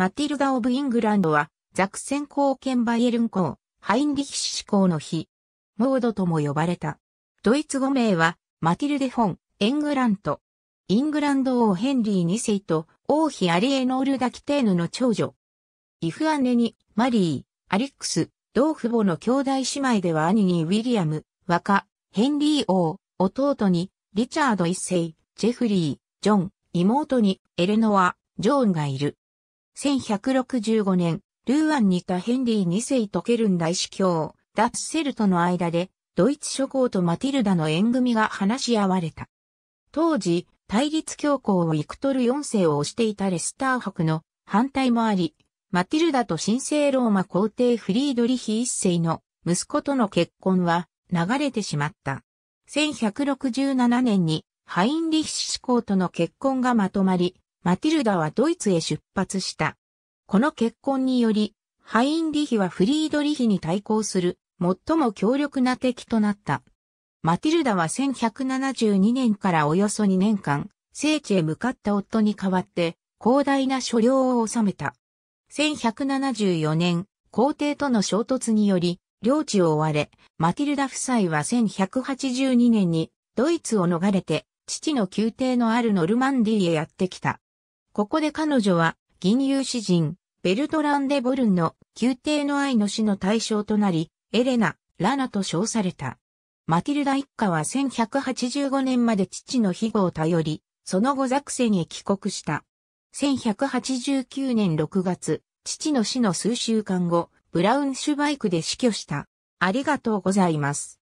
マティルダ・オブ・イングランドは、ザクセン公ン・バイエルン公、ハインリヒシ公の日、モードとも呼ばれた。ドイツ語名は、マティルデ・フォン、エングラント。イングランド王ヘンリー2世と王妃アリエノール・ダキテーヌの長女。イフアネに、マリー、アリックス、同父母の兄弟姉妹では兄にウィリアム、若、ヘンリー王、弟に、リチャード一世、ジェフリー、ジョン、妹に、エレノア、ジョーンがいる。1165年、ルーアンにいたヘンリー2世とケルン大司教、ダッセルとの間で、ドイツ諸侯とマティルダの縁組が話し合われた。当時、対立教皇をイクトル4世を推していたレスター伯の反対もあり、マティルダと神聖ローマ皇帝フリードリヒ1世の息子との結婚は流れてしまった。1167年にハインリヒ志向との結婚がまとまり、マティルダはドイツへ出発した。この結婚により、ハインリヒはフリードリヒに対抗する最も強力な敵となった。マティルダは1172年からおよそ2年間、聖地へ向かった夫に代わって広大な所領を治めた。1174年、皇帝との衝突により、領地を追われ、マティルダ夫妻は1182年にドイツを逃れて、父の宮廷のあるノルマンディーへやってきた。ここで彼女は、銀融詩人、ベルトラン・デ・ボルンの宮廷の愛の死の対象となり、エレナ、ラナと称された。マティルダ一家は1185年まで父の庇護を頼り、その後ザクセンへ帰国した。1189年6月、父の死の数週間後、ブラウンシュバイクで死去した。ありがとうございます。